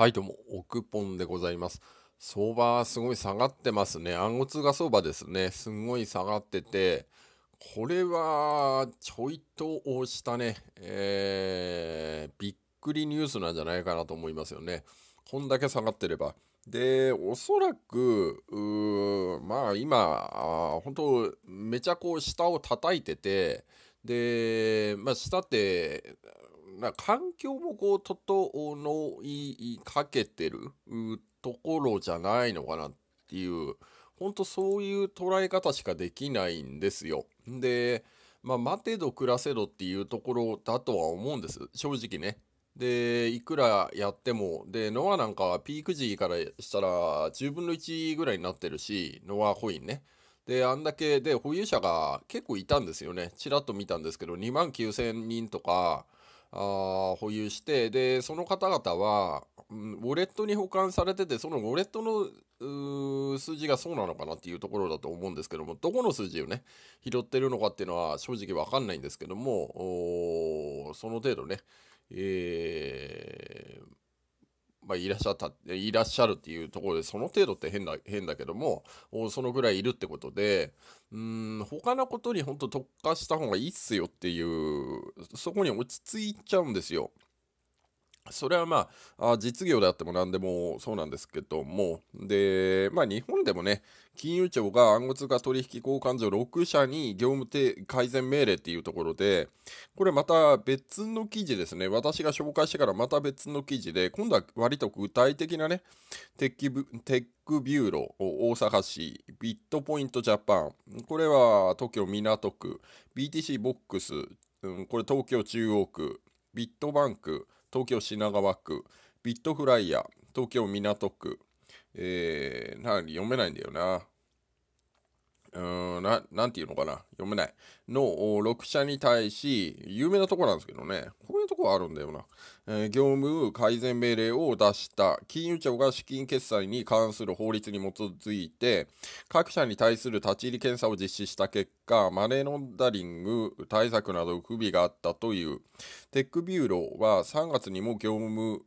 はいどうも、クポンでございます。相場すごい下がってますね。暗号通貨相場ですね。すごい下がってて、これはちょいと押したね、えー、びっくりニュースなんじゃないかなと思いますよね。こんだけ下がってれば。で、おそらく、まあ今、本当めちゃこう下を叩いてて、で、まあ下って、な環境もこう整いかけてるところじゃないのかなっていうほんとそういう捉え方しかできないんですよ。で、まあ、待てど暮らせどっていうところだとは思うんです正直ね。でいくらやってもでノアなんかはピーク時からしたら10分の1ぐらいになってるしノアコインね。であんだけで保有者が結構いたんですよねちらっと見たんですけど2万9000人とかあ保有してでその方々は、ウォレットに保管されててそのウォレットの数字がそうなのかなっていうところだと思うんですけどもどこの数字をね拾ってるのかっていうのは正直わかんないんですけどもその程度ね、えーまあ、いらっしゃった、いらっしゃるっていうところで、その程度って変だ、変だけども、そのぐらいいるってことで、うん、他のことに本当特化した方がいいっすよっていう、そこに落ち着いちゃうんですよ。それはまあ、実業であっても何でもそうなんですけども、で、まあ日本でもね、金融庁が暗号通貨取引交換所6社に業務改善命令っていうところで、これまた別の記事ですね、私が紹介してからまた別の記事で、今度は割と具体的なね、テックビューロ大阪市、ビットポイントジャパン、これは東京港区、BTC ボックス、これ東京中央区、ビットバンク、東京品川区、ビットフライヤー、東京港区、えー、な読めないんだよな。うんな、なんていうのかな読めない。の6社に対し、有名なとこなんですけどね、こういうとこあるんだよな。えー、業務改善命令を出した。金融庁が資金決済に関する法律に基づいて、各社に対する立ち入り検査を実施した結果、マネーロンダリング対策など不備があったという。テックビューローは3月にも業務、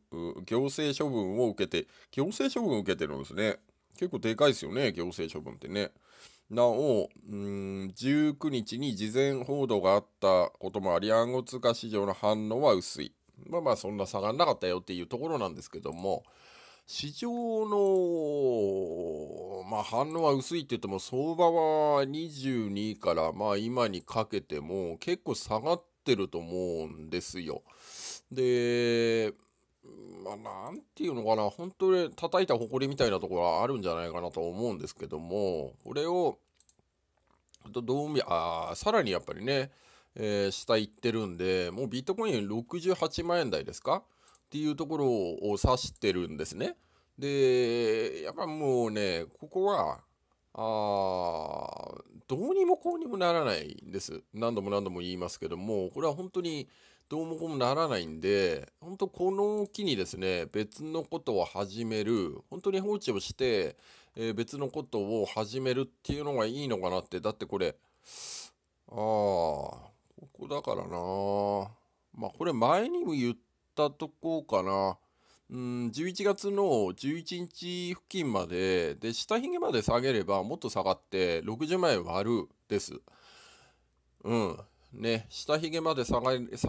行政処分を受けて、行政処分を受けてるんですね。結構でかいですよね、行政処分ってね。なお、うん、19日に事前報道があったこともあり、暗号通貨市場の反応は薄い。まあまあ、そんな下がんなかったよっていうところなんですけども、市場の、まあ、反応は薄いって言っても、相場は22から、まあ、今にかけても結構下がってると思うんですよ。で、まあ、なんていうのかな、本当に叩いた埃みたいなところはあるんじゃないかなと思うんですけども、これを、どうみ、あさらにやっぱりね、えー、下行ってるんで、もうビットコイン68万円台ですかっていうところを指してるんですね。で、やっぱもうね、ここは、あどうにもこうにもならないんです。何度も何度も言いますけども、これは本当に、どうもこうもならないんで、本当この機にですね、別のことを始める、本当に放置をして、えー、別のことを始めるっていうのがいいのかなって、だってこれ、ああ、ここだからな。まあこれ前にも言ったとこかな。うん、11月の11日付近まで、で、下髭まで下げればもっと下がって60万円割るです。うん。ね、下髭まで下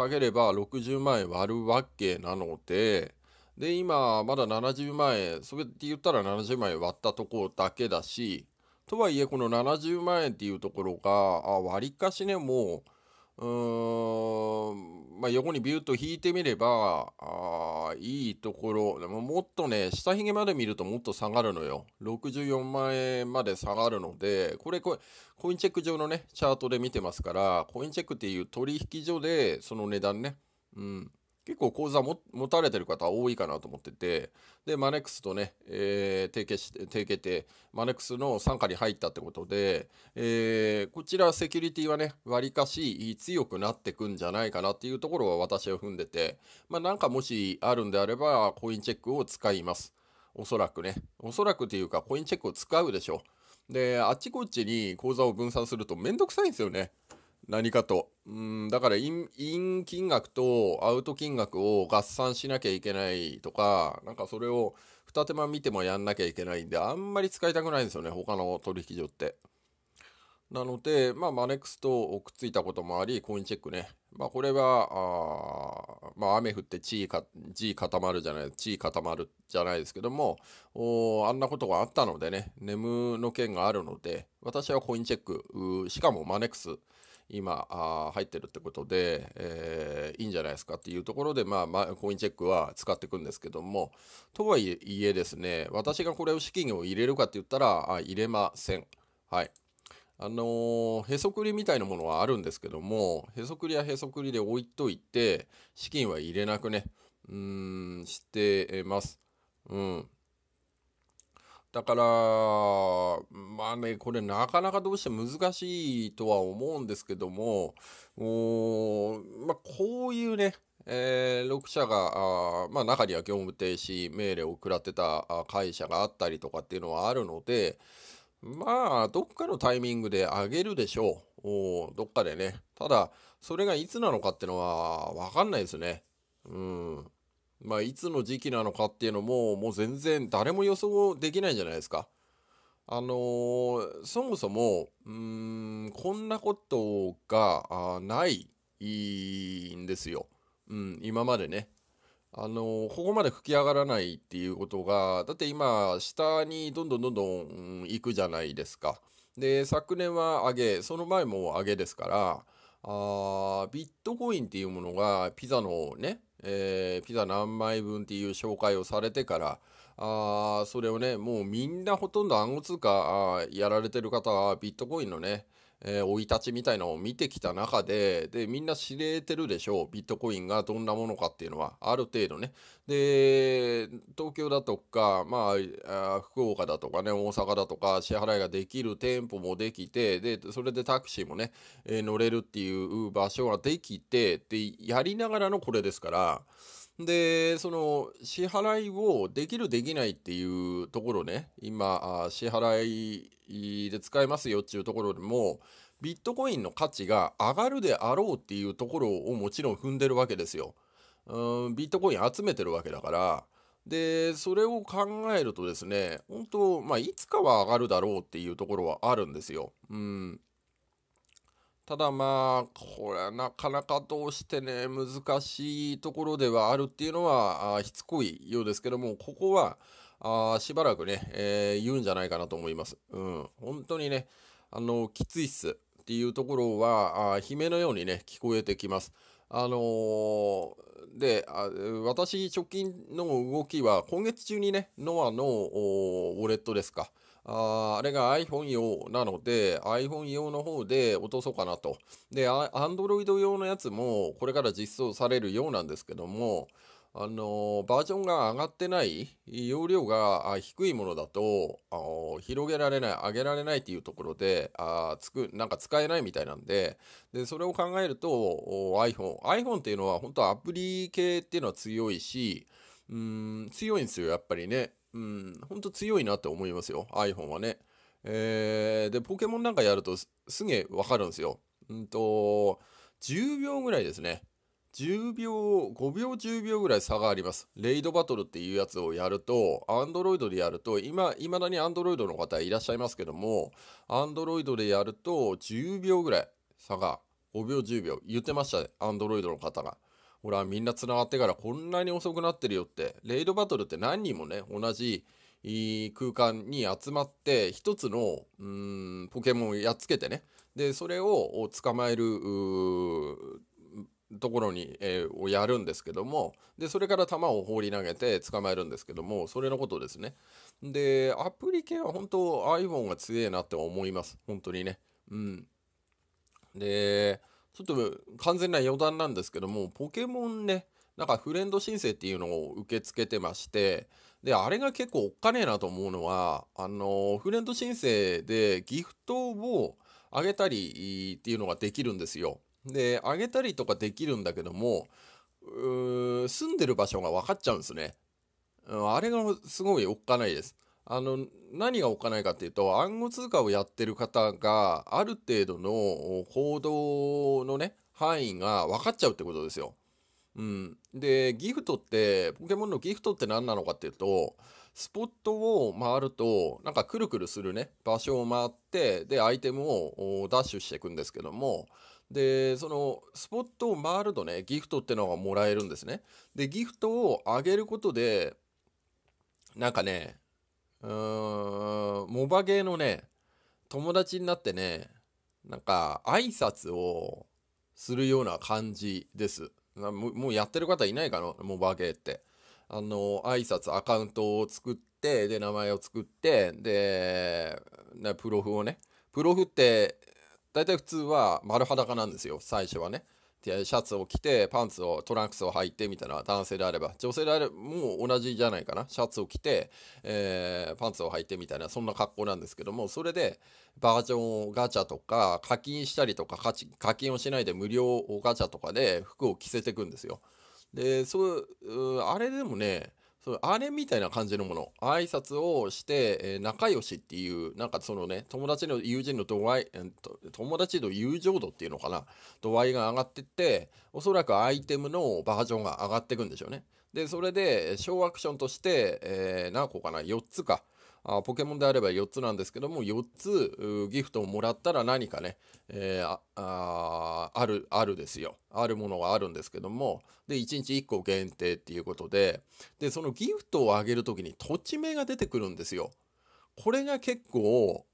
げれば60万円割るわけなので、で、今、まだ70万円、それって言ったら70万円割ったとこだけだし、とはいえ、この70万円っていうところが、あ割かしね、もう、うーん、まあ、横にビューッと引いてみれば、あいいところ、でももっとね、下髭まで見るともっと下がるのよ。64万円まで下がるので、これコ、コインチェック上のね、チャートで見てますから、コインチェックっていう取引所で、その値段ね、うん。結構口座も持たれてる方多いかなと思ってて、で、マネックスとね、えー、提携して、提携て、マネックスの傘下に入ったってことで、えー、こちらセキュリティはね、割かし強くなってくんじゃないかなっていうところは私は踏んでて、まあなんかもしあるんであれば、コインチェックを使います。おそらくね。おそらくというか、コインチェックを使うでしょ。で、あっちこっちに口座を分散するとめんどくさいんですよね。何かと。うん、だからイン、イン金額とアウト金額を合算しなきゃいけないとか、なんかそれを二手間見てもやんなきゃいけないんで、あんまり使いたくないんですよね、他の取引所って。なので、まあ、マネックスとくっついたこともあり、コインチェックね。まあ、これは、あまあ、雨降って地位か、地位固まるじゃない、地位固まるじゃないですけども、おあんなことがあったのでね、眠の件があるので、私はコインチェック、しかもマネックス、今あ入ってるってことで、えー、いいんじゃないですかっていうところで、まあ、まあ、コインチェックは使っていくんですけどもとはいえですね私がこれを資金を入れるかって言ったらあ入れません。はいあのー、へそくりみたいなものはあるんですけどもへそくりはへそくりで置いといて資金は入れなくねうんしてます。うんだから、まあね、これなかなかどうして難しいとは思うんですけども、おまあ、こういうね、えー、6社が、まあ、中には業務停止命令を食らってた会社があったりとかっていうのはあるので、まあ、どっかのタイミングで上げるでしょう。おどっかでね。ただ、それがいつなのかっていうのは分かんないですね。うん。まあ、いつの時期なのかっていうのも、もう全然誰も予想できないんじゃないですか。あのー、そもそも、うん、こんなことがないんですよ。うん、今までね。あのー、ここまで吹き上がらないっていうことが、だって今、下にどんどんどんどん、うん、行くじゃないですか。で、昨年は上げ、その前も上げですから、あビットコインっていうものがピザのね、えー、ピザ何枚分っていう紹介をされてからあそれをねもうみんなほとんど暗号通貨やられてる方はビットコインのねえ生、ー、い立ちみたいなのを見てきた中で、で、みんな知れてるでしょう。ビットコインがどんなものかっていうのは、ある程度ね。で、東京だとか、まあ、あ福岡だとかね、大阪だとか、支払いができる店舗もできて、で、それでタクシーもね、えー、乗れるっていう場所ができて、で、やりながらのこれですから、で、その支払いをできるできないっていうところね、今、支払いで使えますよっていうところでも、ビットコインの価値が上がるであろうっていうところをもちろん踏んでるわけですよ。うん、ビットコイン集めてるわけだから、で、それを考えるとですね、本当まあ、いつかは上がるだろうっていうところはあるんですよ。うん。ただまあこれはなかなかどうしてね難しいところではあるっていうのはしつこいようですけどもここはあしばらくね、えー、言うんじゃないかなと思います。うん、本当にねあのきついっすっていうところはあ悲鳴のようにね聞こえてきます。あのー、で私直近の動きは今月中にねノアのウォレットですか。ああれが iPhone 用なので iPhone 用の方で落とそうかなと。で、Android 用のやつもこれから実装されるようなんですけども、あのバージョンが上がってない容量が低いものだとあの広げられない上げられないっていうところであつくなんか使えないみたいなんででそれを考えると iPhone iPhone っていうのは本当アプリ系っていうのは強いしうん強いんですよやっぱりねうん、強いなって思いますよ、iPhone はね。えー、で、ポケモンなんかやるとすげえわかるんですよ。うんと、10秒ぐらいですね。10秒、5秒、10秒ぐらい差があります。レイドバトルっていうやつをやると、アンドロイドでやると、今、いまだにアンドロイドの方いらっしゃいますけども、アンドロイドでやると、10秒ぐらい差が、5秒、10秒、言ってましたね、アンドロイドの方が。ほら、みんな繋がってからこんなに遅くなってるよって、レイドバトルって何人もね、同じ空間に集まって、一つの、うん、ポケモンをやっつけてね、で、それを捕まえる、ところに、えー、をやるんですけどもでそれから弾を放り投げて捕まえるんですけどもそれのことですねでアプリ系は本当 iPhone が強えなって思います本当にねうんでちょっと完全な余談なんですけども、ポケモンね、なんかフレンド申請っていうのを受け付けてまして、で、あれが結構おっかねえなと思うのは、あの、フレンド申請でギフトをあげたりっていうのができるんですよ。で、あげたりとかできるんだけども、住んでる場所が分かっちゃうんですね。あれがすごいおっかないです。あの、何が置かないかっていうと、暗号通貨をやってる方が、ある程度の行動のね、範囲が分かっちゃうってことですよ。うん。で、ギフトって、ポケモンのギフトって何なのかっていうと、スポットを回ると、なんかくるくるするね、場所を回って、で、アイテムをダッシュしていくんですけども、で、その、スポットを回るとね、ギフトってのがもらえるんですね。で、ギフトを上げることで、なんかね、うーん、モバゲーのね、友達になってね、なんか、挨拶をするような感じです。もうやってる方いないかな、モバゲーって。あの、挨拶、アカウントを作って、で、名前を作って、で、プロフをね。プロフって、大体普通は丸裸なんですよ、最初はね。シャツを着て、パンツを、トランクスを履いてみたいな男性であれば、女性であれば、もう同じじゃないかな。シャツを着て、えー、パンツを履いてみたいな、そんな格好なんですけども、それで、バージョンガチャとか、課金したりとか、課金をしないで無料ガチャとかで服を着せていくんですよ。で、そう、うあれでもね、そうあれみたいな感じのもの挨拶をして、えー、仲良しっていうなんかそのね友達の友人の度合い、えー、友達の友情度っていうのかな度合いが上がってっておそらくアイテムのバージョンが上がっていくんでしょうねでそれで小アクションとして、えー、何個かな4つかあポケモンであれば4つなんですけども、4つギフトをもらったら何かね、えー、あある、あるですよ。あるものがあるんですけども、で、1日1個限定っていうことで、で、そのギフトをあげるときに土地名が出てくるんですよ。これが結構、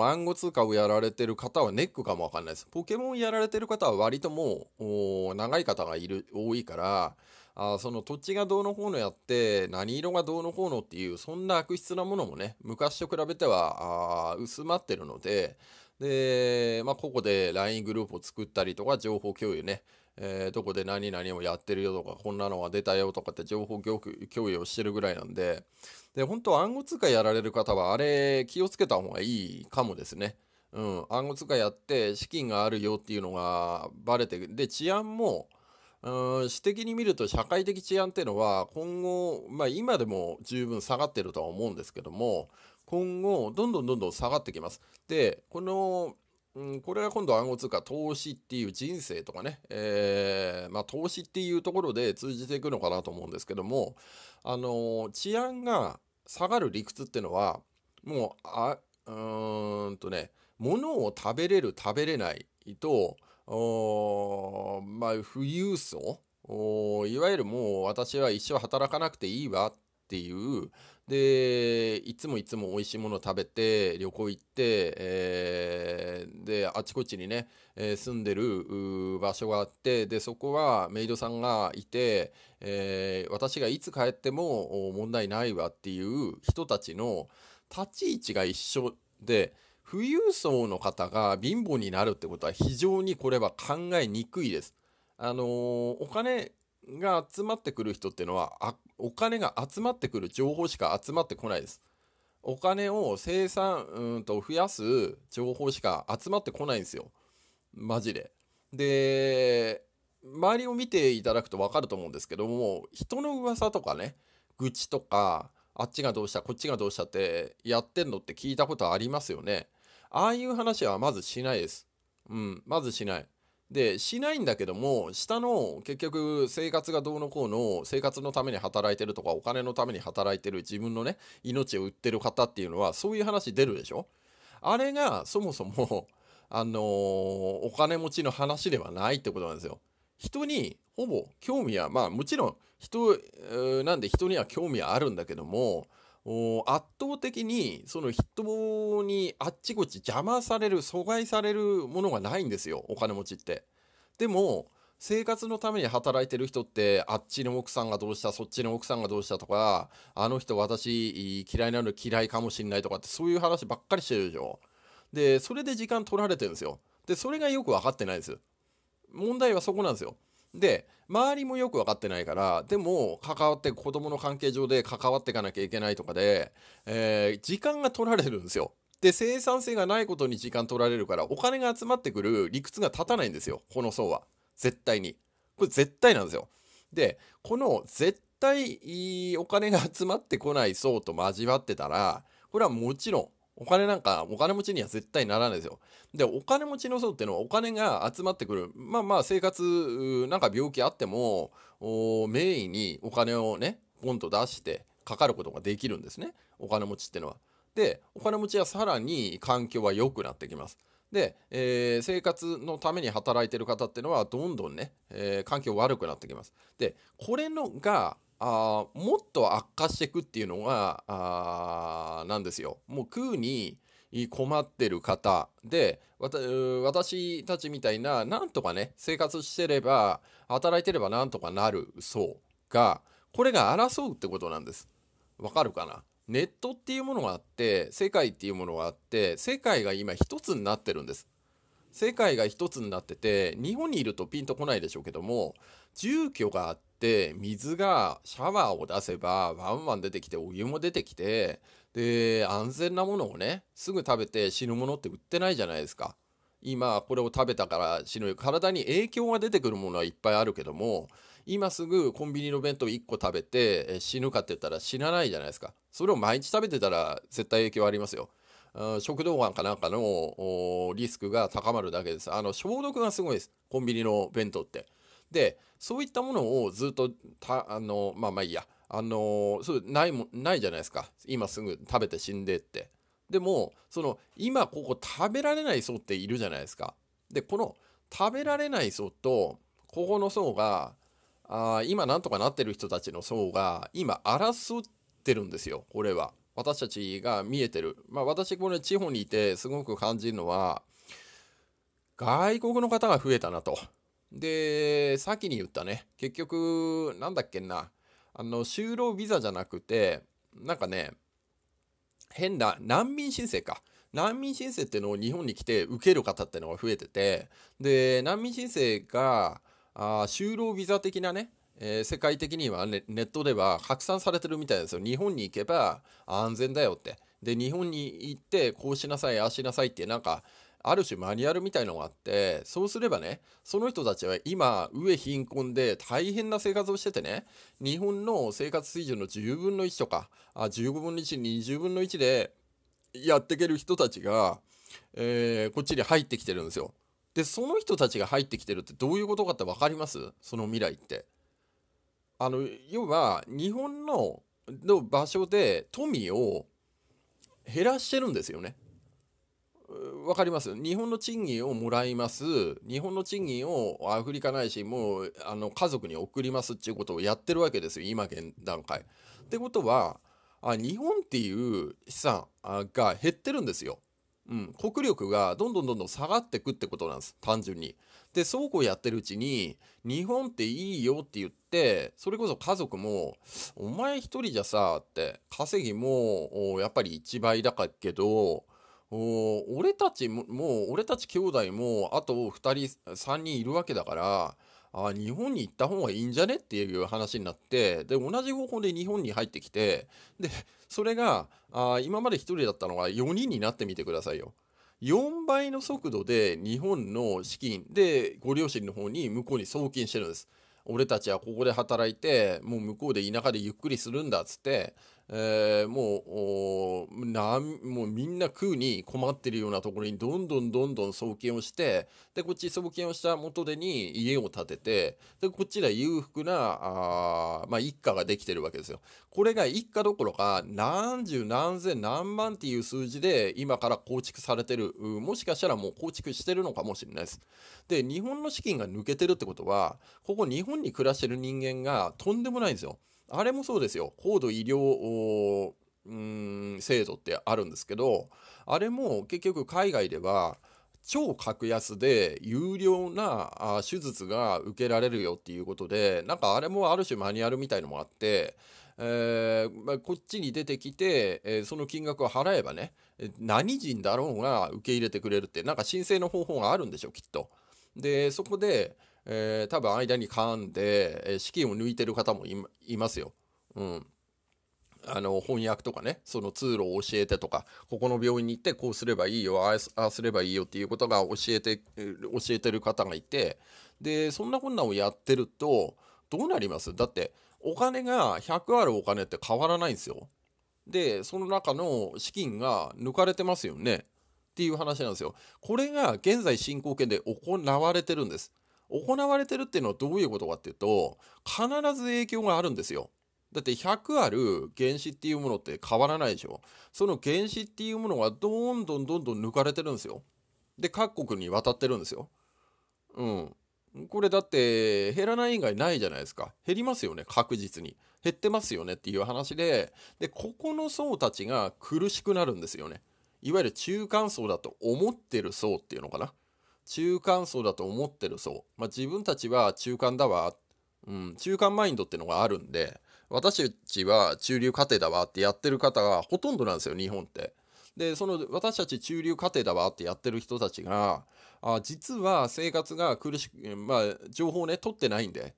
暗号通貨をやられてる方はネックかもわかんないです。ポケモンやられてる方は割ともう、長い方がいる、多いから、あその土地がどうのこうのやって何色がどうのこうのっていうそんな悪質なものもね昔と比べてはあ薄まってるのでで、まあ、ここで LINE グループを作ったりとか情報共有ねえー、どこで何々をやってるよとか、こんなのが出たよとかって情報共有をしてるぐらいなんで、で、本当暗号通貨やられる方は、あれ、気をつけた方がいいかもですね。うん、暗号通貨やって資金があるよっていうのがバレて、で、治安も、うん私的に見ると社会的治安っていうのは今後、まあ、今でも十分下がってるとは思うんですけども今後どんどんどんどん下がってきます。でこのうん、これが今度暗号通貨投資っていう人生とかね、えー、まあ、投資っていうところで通じていくのかなと思うんですけども、あの治安が下がる理屈っていうのはもうあうーんとね物を食べれる食べれないとおまあ、富裕層いわゆるもう私は一生働かなくていいわっていう、で、いつもいつも美味しいもの食べて、旅行行って、えー、で、あちこちにね、えー、住んでる場所があって、で、そこはメイドさんがいて、えー、私がいつ帰っても問題ないわっていう人たちの立ち位置が一緒で、富裕層の方が貧乏になるってことは非常にこれは考えにくいです。あのー、お金が集まってくる人っていうのはお金が集まってくる情報しか集まってこないです。お金を生産うんと増やす情報しか集まってこないんですよ。マジで。で、周りを見ていただくと分かると思うんですけども、人の噂とかね、愚痴とか、あっちがどうした、こっちがどうしたってやってんのって聞いたことありますよね。ああいう話はまずしないです。うん、まずしない。で、しないんだけども、下の結局生活がどうのこうの、生活のために働いてるとか、お金のために働いてる自分のね、命を売ってる方っていうのは、そういう話出るでしょあれがそもそもあのー、お金持ちの話ではないってことなんですよ。人にほぼ興味は、まあもちろん人、なんで人には興味はあるんだけども、圧倒的にその人にあっちこっち邪魔される阻害されるものがないんですよお金持ちって。でも生活のために働いてる人ってあっちの奥さんがどうしたそっちの奥さんがどうしたとかあの人私嫌いなの嫌いかもしんないとかってそういう話ばっかりしてるでしょ。でそれで時間取られてるんですよ。でそれがよく分かってないです。問題はそこなんですよ。で周りもよく分かってないからでも関わって子供の関係上で関わっていかなきゃいけないとかで、えー、時間が取られるんですよ。で生産性がないことに時間取られるからお金が集まってくる理屈が立たないんですよこの層は絶対にこれ絶対なんですよでこの絶対お金が集まってこない層と交わってたらこれはもちろんお金なんか、お金持ちには絶対ならないですよ。で、お金持ちの層っていうのはお金が集まってくる。まあまあ、生活、なんか病気あっても、名医にお金をね、ポンと出してかかることができるんですね。お金持ちってのは。で、お金持ちはさらに環境は良くなってきます。で、えー、生活のために働いてる方っていうのはどんどんね、えー、環境悪くなってきます。で、これのがあもっと悪化していくっていうのがあなんですよ。もう空に困ってる方で私たちみたいななんとかね生活してれば働いてればなんとかなるそうがこれが争うってことなんです。わかるかなネットっていうものがあって世界っていうものがあって世界が今一つになってるんです。世界が一つになってて日本にいるとピンとこないでしょうけども住居があって。って水がシャワーを出せばワンワン出てきてお湯も出てきてで安全なものをねすぐ食べて死ぬものって売ってないじゃないですか今これを食べたから死ぬ体に影響が出てくるものはいっぱいあるけども今すぐコンビニの弁当1個食べて死ぬかって言ったら死なないじゃないですかそれを毎日食べてたら絶対影響ありますよ食道がんかなんかのリスクが高まるだけですあの消毒がすごいですコンビニの弁当ってでそういったものをずっとあのまあまあいいやあのそうないもないじゃないですか今すぐ食べて死んでってでもその今ここ食べられない層っているじゃないですかでこの食べられない層とここの層があ今なんとかなってる人たちの層が今争ってるんですよこれは私たちが見えてるまあ私これ地方にいてすごく感じるのは外国の方が増えたなとで、先に言ったね、結局、なんだっけな、あの、就労ビザじゃなくて、なんかね、変な難民申請か。難民申請っていうのを日本に来て受ける方っていうのが増えてて、で、難民申請が、あ就労ビザ的なね、えー、世界的にはネットでは拡散されてるみたいですよ。日本に行けば安全だよって。で、日本に行ってこうしなさい、ああしなさいって、なんか、ある種マニュアルみたいのがあってそうすればねその人たちは今上貧困で大変な生活をしててね日本の生活水準の10分の1とかあ15分の120分の1でやっていける人たちが、えー、こっちに入ってきてるんですよ。でその人たちが入ってきてるってどういうことかって分かりますその未来って。あの要は日本の場所で富を減らしてるんですよね。分かります日本の賃金をもらいます日本の賃金をアフリカないしもうあの家族に送りますっていうことをやってるわけですよ今現段階。ってことはあ日本っていう資産が減ってるんですよ。うん、国力がどんどんどんどん下がっていくってことなんです単純に。でそうこうやってるうちに日本っていいよって言ってそれこそ家族も「お前一人じゃさ」って稼ぎもやっぱり1倍だかけど俺たちも、もう俺たち兄弟もあと2人、3人いるわけだから、あ日本に行った方がいいんじゃねっていう話になってで同じ方法で日本に入ってきてでそれがあ今まで1人だったのが4人になってみてくださいよ。4倍の速度で日本の資金でご両親の方に向こうに送金してるんです。俺たちはここで働いてもう向こうで田舎でゆっくりするんだっつってえー、もうなもうみんな食うに困ってるようなところにどんどんどんどん送金をしてでこっち送金をした元手に家を建ててでこっちで裕福なあ、まあ、一家ができてるわけですよ。これが一家どころか何十何千何万っていう数字で今から構築されてるもしかしたらもう構築してるのかもしれないです。で日本の資金が抜けてるってことはここ日本に暮らしてる人間がとんでもないんですよ。あれもそうですよ。高度医療うん制度ってあるんですけど、あれも結局海外では超格安で有料な手術が受けられるよっていうことで、なんかあれもある種マニュアルみたいのもあって、えー、まあ、こっちに出てきて、えー、その金額を払えばね、何人だろうが受け入れてくれるって、なんか申請の方法があるんでしょ、きっと。で、そこで、えー、多分間に噛んで、え資金を抜いてる方もいますよ。うん。あの翻訳とかねその通路を教えてとかここの病院に行ってこうすればいいよああすればいいよっていうことが教えて教えてる方がいてでそんなこんなをやってるとどうなりますだってお金が100あるお金って変わらないんですよ。でその中の資金が抜かれてますよねっていう話なんですよ。これが現在進行形で行われてるんです。行われてるっていうのはどういうことかっていうと必ず影響があるんですよ。だって100ある原子っていうものって変わらないでしょその原子っていうものがどんどんどんどん抜かれてるんですよで各国に渡ってるんですようんこれだって減らない以外ないじゃないですか減りますよね確実に減ってますよねっていう話ででここの層たちが苦しくなるんですよねいわゆる中間層だと思ってる層っていうのかな中間層だと思ってる層、まあ、自分たちは中間だわ、うん、中間マインドってのがあるんで私たちは中流家庭だわってやってる方がほとんどなんですよ日本って。でその私たち中流家庭だわってやってる人たちがあ実は生活が苦しく、まあ、情報ね取ってないんで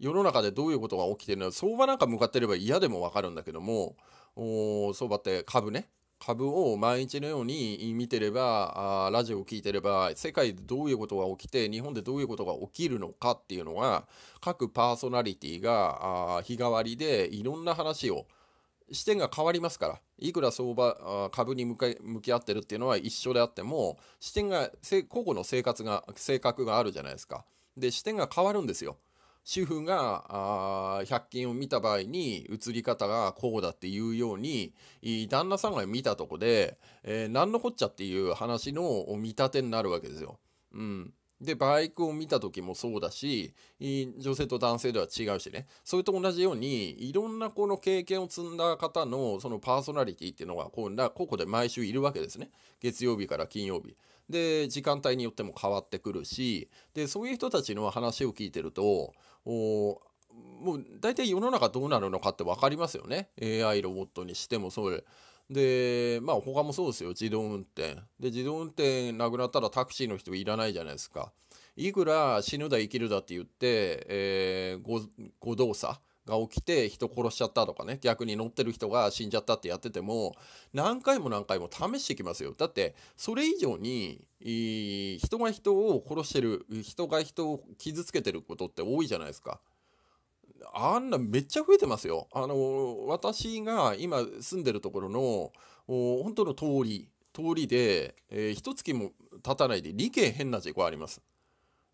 世の中でどういうことが起きてるの相場なんか向かってれば嫌でも分かるんだけどもお相場って株ね株を毎日のように見てれば、あラジオを聴いてれば、世界でどういうことが起きて、日本でどういうことが起きるのかっていうのは、各パーソナリティがあ日替わりでいろんな話を、視点が変わりますから、いくら相場、株に向か向き合ってるっていうのは一緒であっても、視点が、個々の生活が、性格があるじゃないですか。で、視点が変わるんですよ。主婦があ100均を見た場合に映り方がこうだっていうように旦那さんが見たとこで、えー、何のこっちゃっていう話の見立てになるわけですよ。うん、でバイクを見た時もそうだし女性と男性では違うしねそれと同じようにいろんなこの経験を積んだ方のそのパーソナリティっていうのがこうなここで毎週いるわけですね月曜日から金曜日。で時間帯によっても変わってくるしでそういう人たちの話を聞いてるともう大体世の中どうなるのかって分かりますよね AI ロボットにしてもそうで。でまあ他もそうですよ自動運転で自動運転なくなったらタクシーの人いらないじゃないですかいくら死ぬだ生きるだって言って、えー、誤動作が起きて人殺しちゃったとかね逆に乗ってる人が死んじゃったってやってても何回も何回も試してきますよだってそれ以上に人が人を殺してる人が人を傷つけてることって多いじゃないですか。あんなめっちゃ増えてますよ。あの私が今住んでるところの本当の通り通りで、えー、一月も経たないで理系変な事故あります。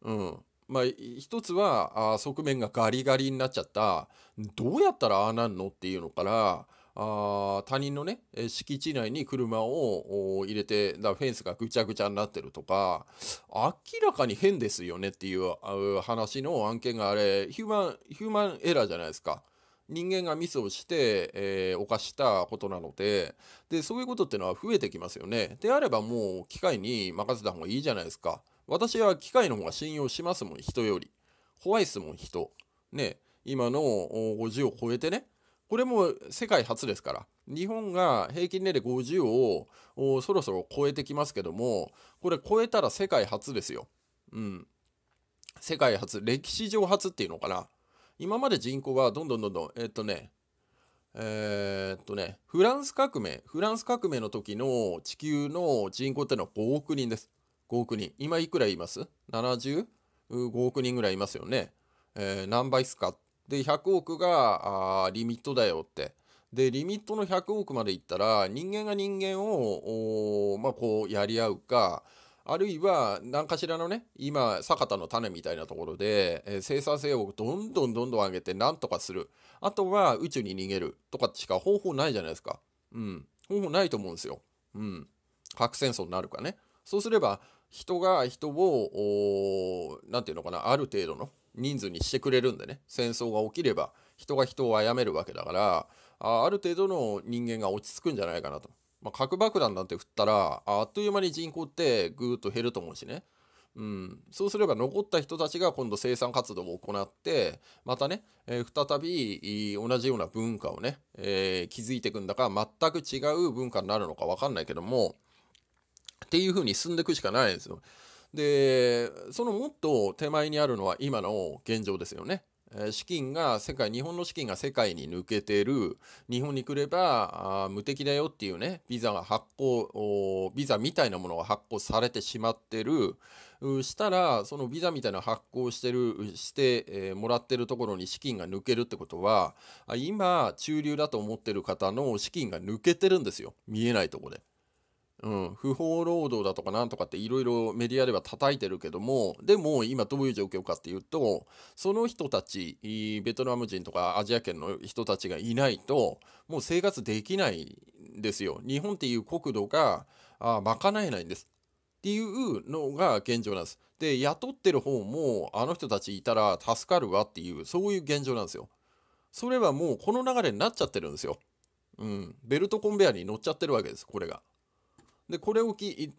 うん、まあ、一つはあ側面がガリガリになっちゃったどうやったらああなんのっていうのからあ他人のね敷地内に車を入れてだフェンスがぐちゃぐちゃになってるとか明らかに変ですよねっていう話の案件があれヒューマンヒューマンエラーじゃないですか。人間がミスをして、えー、犯したことなのででそういうことってのは増えてきますよね。であればもう機械に任せた方がいいじゃないですか。私は機械の方が信用しますもん、人より。怖いっすもん、人。ね、今の50を超えてね。これも世界初ですから。日本が平均年齢50をそろそろ超えてきますけども、これ超えたら世界初ですよ。うん。世界初、歴史上初っていうのかな。今まで人口はどんどんどんどん、えっとね、えー、っとね、フランス革命、フランス革命の時の地球の人口っていうのは5億人です。億人。今いくらいます ?75 億人ぐらいいますよね。えー、何倍っすかで、100億がリミットだよって。で、リミットの100億までいったら、人間が人間を、まあ、こう、やり合うか、あるいは、何かしらのね、今、坂田の種みたいなところで、えー、生産性をどんどんどんどん上げて、なんとかする。あとは、宇宙に逃げるとかしか方法ないじゃないですか。うん。方法ないと思うんですよ。うん。核戦争になるかね。そうすれば、人が人を何て言うのかなある程度の人数にしてくれるんでね戦争が起きれば人が人を殺めるわけだからあある程度の人間が落ち着くんじゃないかなと、まあ、核爆弾なんて振ったらあっという間に人口ってぐーっと減ると思うしね、うん、そうすれば残った人たちが今度生産活動を行ってまたね、えー、再び同じような文化をね、えー、築いていくんだか全く違う文化になるのか分かんないけどもっていう風に進んでいくしかないですよ。で、そのもっと手前にあるのは今の現状ですよね。資金が世界、日本の資金が世界に抜けてる、日本に来れば無敵だよっていうね、ビザが発行、ビザみたいなものが発行されてしまってる、したら、そのビザみたいな発行してる、して、えー、もらってるところに資金が抜けるってことは、今、中流だと思ってる方の資金が抜けてるんですよ。見えないとこで。うん、不法労働だとかなんとかっていろいろメディアでは叩いてるけどもでも今どういう状況かっていうとその人たちベトナム人とかアジア圏の人たちがいないともう生活できないんですよ。日本っていう国土があ賄えないんです。っていうのが現状なんです。で雇ってる方もあの人たちいたら助かるわっていうそういう現状なんですよ。それはもうこの流れになっちゃってるんですよ。うん、ベルトコンベヤに乗っちゃってるわけですこれが。でこれをき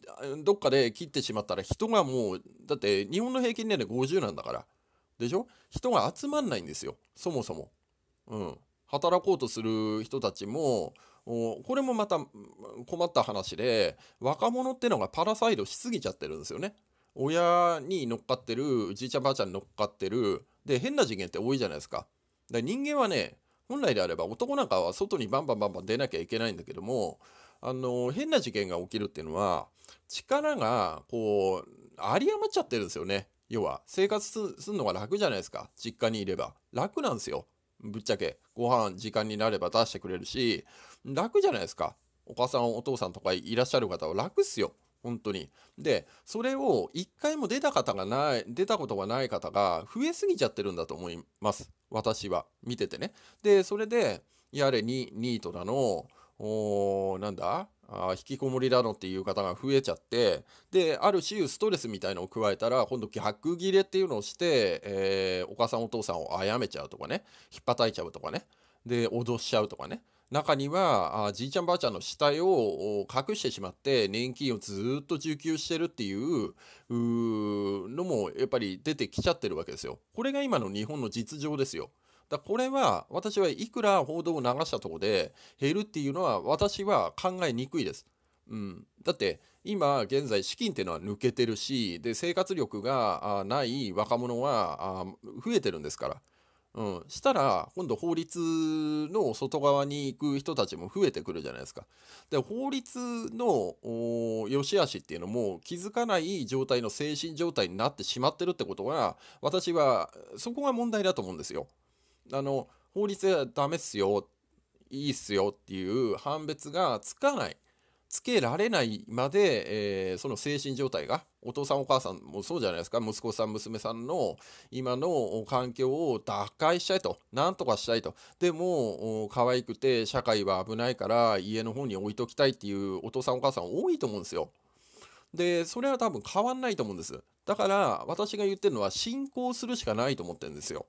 どっかで切ってしまったら人がもうだって日本の平均年齢50なんだからでしょ人が集まんないんですよそもそも、うん、働こうとする人たちもこれもまた困った話で若者ってのがパラサイドしすぎちゃってるんですよね親に乗っかってるじいちゃんばあちゃんに乗っかってるで変な次元って多いじゃないですかで人間はね本来であれば男なんかは外にバンバンバンバン出なきゃいけないんだけどもあの変な事件が起きるっていうのは力がこう有り余っちゃってるんですよね要は生活するのが楽じゃないですか実家にいれば楽なんですよぶっちゃけご飯時間になれば出してくれるし楽じゃないですかお母さんお父さんとかいらっしゃる方は楽っすよ本当にでそれを一回も出た方がない出たことがない方が増えすぎちゃってるんだと思います私は見ててねでそれでやれにニートだのおなんだあ引きこもりだのっていう方が増えちゃってである種ストレスみたいのを加えたら今度逆切れっていうのをして、えー、お母さんお父さんを殺めちゃうとかねひっぱたいちゃうとかねで脅しちゃうとかね中にはあじいちゃんばあちゃんの死体を隠してしまって年金をずっと受給してるっていうのもやっぱり出てきちゃってるわけですよ。これが今の日本の実情ですよ。だこれは私はいくら報道を流したとこで減るっていうのは私は考えにくいです。うん、だって今現在資金っていうのは抜けてるしで生活力がない若者は増えてるんですから。うん、したら今度法律の外側に行く人たちも増えてくるじゃないですか。で法律の良し悪しっていうのも気づかない状態の精神状態になってしまってるってことは私はそこが問題だと思うんですよ。あの法律はダメっすよいいっすよっていう判別がつかないつけられないまで、えー、その精神状態がお父さんお母さんもそうじゃないですか息子さん娘さんの今の環境を打開したいとなんとかしたいとでも可愛くて社会は危ないから家の方に置いときたいっていうお父さんお母さん多いと思うんですよ。でそれは多分変わんないと思うんですだから私が言ってるのは信仰するしかないと思ってるんですよ。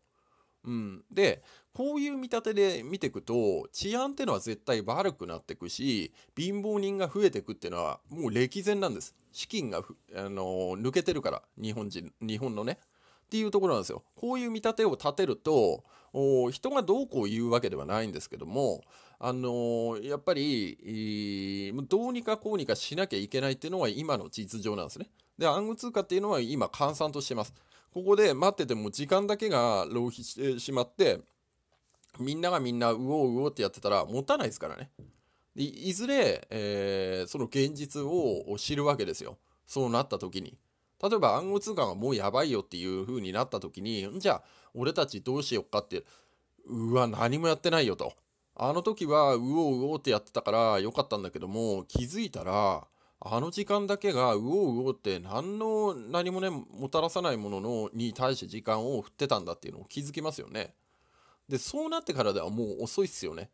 うん、でこういう見立てで見ていくと治安ってのは絶対悪くなっていくし貧乏人が増えていくっていうのはもう歴然なんです資金があの抜けてるから日本人日本のねっていうところなんですよこういう見立てを立てると人がどうこう言うわけではないんですけどもあのやっぱりどうにかこうにかしなきゃいけないっていうのは今の実情なんですねで暗号通貨っていうのは今換算としてますここで待ってても時間だけが浪費してしまってみんながみんなうおうおうってやってたら持たないですからねいずれ、えー、その現実を知るわけですよそうなった時に例えば暗号通貨がもうやばいよっていう風になった時にじゃあ俺たちどうしよっかってうわ何もやってないよとあの時はうおうおうってやってたからよかったんだけども気づいたらあの時間だけが、うおうおうって何の、何もね、もたらさないものの、に対して時間を振ってたんだっていうのを気づきますよね。で、そうなってからではもう遅いっすよね。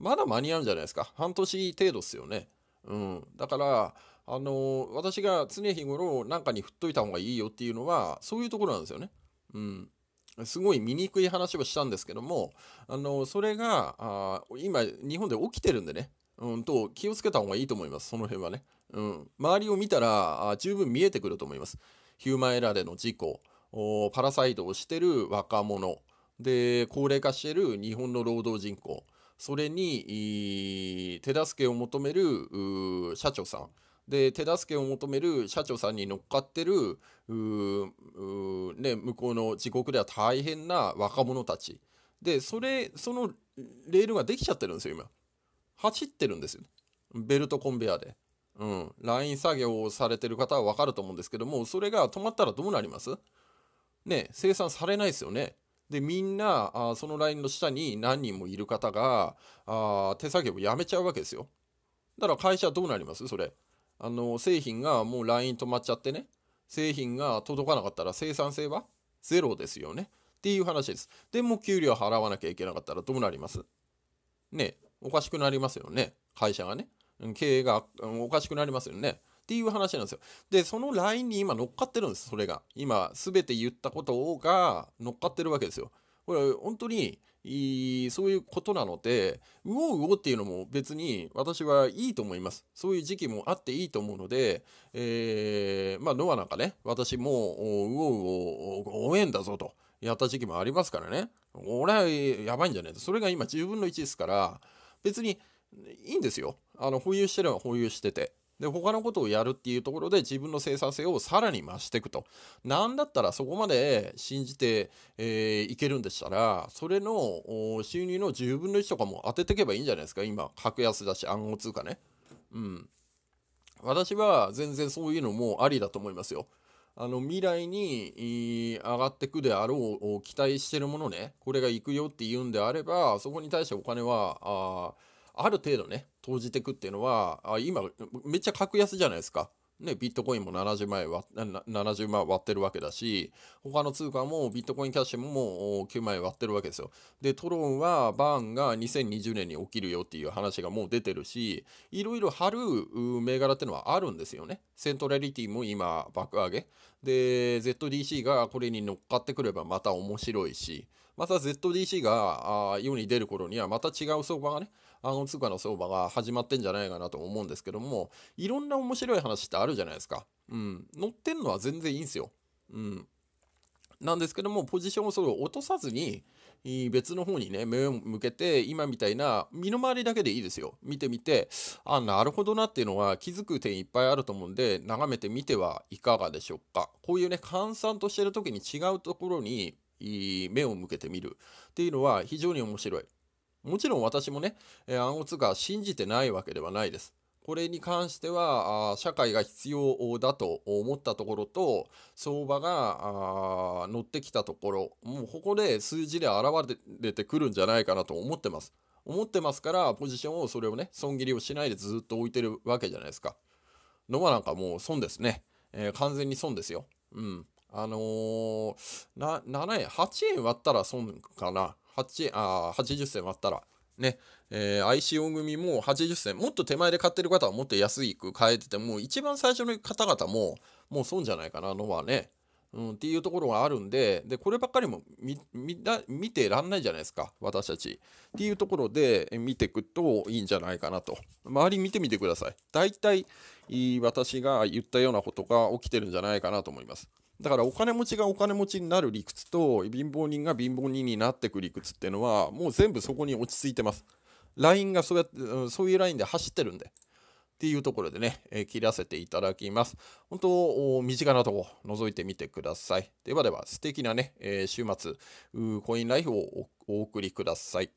まだ間に合うんじゃないですか。半年程度っすよね。うん。だから、あの私が常日頃なんかに振っといた方がいいよっていうのは、そういうところなんですよね。うん。すごい醜い話をしたんですけども、あのそれが、あ今、日本で起きてるんでね、うんと、気をつけた方がいいと思います、その辺はね。うん、周りを見たらあ十分見えてくると思います。ヒューマンエラーでの事故、パラサイトをしてる若者、で、高齢化してる日本の労働人口、それに手助けを求める社長さん、で、手助けを求める社長さんに乗っかってる、ね、向こうの自国では大変な若者たち。で、それ、そのレールができちゃってるんですよ、今。走ってるんですよ。ベルトコンベヤーで。うん、LINE 作業をされてる方は分かると思うんですけどもそれが止まったらどうなりますね生産されないですよね。でみんなあその LINE の下に何人もいる方があ手作業をやめちゃうわけですよ。だから会社はどうなりますそれ。あの製品がもう LINE 止まっちゃってね製品が届かなかったら生産性はゼロですよねっていう話です。でも給料払わなきゃいけなかったらどうなりますねおかしくなりますよね会社がね。経営がおかしくなりますよね。っていう話なんですよ。で、そのラインに今乗っかってるんです、それが。今、すべて言ったことが乗っかってるわけですよ。これ、本当に、いいそういうことなので、うおうおっていうのも別に私はいいと思います。そういう時期もあっていいと思うので、えー、まあ、ノアなんかね、私もうおうお応援だぞとやった時期もありますからね。俺はやばいんじゃないそれが今10分の1ですから、別に、いいんですよ。あの保有してれば保有してて。で、他のことをやるっていうところで自分の生産性をさらに増していくと。なんだったらそこまで信じて、えー、いけるんでしたら、それの収入の10分の1とかも当てていけばいいんじゃないですか。今、格安だし、暗号通貨ね。うん。私は全然そういうのもありだと思いますよ。あの未来に上がってくであろう期待してるものねこれが行くよっていうんであればそこに対してお金はあある程度ね、投じていくっていうのは、あ今、めっちゃ格安じゃないですか。ね、ビットコインも70万円割 ,70 万割ってるわけだし、他の通貨もビットコインキャッシュももう9万円割ってるわけですよ。で、トロンはバーンが2020年に起きるよっていう話がもう出てるし、いろいろ張る銘柄ってのはあるんですよね。セントラリティも今爆上げ。で、ZDC がこれに乗っかってくればまた面白いし、また ZDC が世に出る頃にはまた違う相場がね、あの通貨の相場が始まってんじゃないかなと思うんですけども、いろんな面白い話ってあるじゃないですか。うん。乗ってんのは全然いいんですよ。うん。なんですけども、ポジションをそれを落とさずに、別の方にね、目を向けて、今みたいな、身の回りだけでいいですよ。見てみて、あ、なるほどなっていうのは気づく点いっぱいあると思うんで、眺めてみてはいかがでしょうか。こういうね、閑散としてる時に違うところに、目を向けてみるっていうのは非常に面白い。もちろん私もね、えー、暗号通貨信じてないわけではないです。これに関しては、社会が必要だと思ったところと、相場が乗ってきたところ、もうここで数字で現れてくるんじゃないかなと思ってます。思ってますから、ポジションをそれをね、損切りをしないでずっと置いてるわけじゃないですか。のはなんかもう損ですね。えー、完全に損ですよ。うん。あのー、7円、8円割ったら損かな。8あ80銭割ったら、ね、えー、ICO 組も80銭、もっと手前で買ってる方はもっと安く買えてても、一番最初の方々も、もう損じゃないかなのはね、うん、っていうところがあるんで、で、こればっかりも見見てらんないじゃないですか、私たち。っていうところで見ていくといいんじゃないかなと。周り見てみてください。大体、私が言ったようなことが起きてるんじゃないかなと思います。だからお金持ちがお金持ちになる理屈と貧乏人が貧乏人になっていく理屈っていうのはもう全部そこに落ち着いてます。ラインがそうやって、うん、そういうラインで走ってるんで。っていうところでね、えー、切らせていただきます。本当、身近なとこ、覗いてみてください。ではでは、素敵なね、えー、週末、コインライフをお送りください。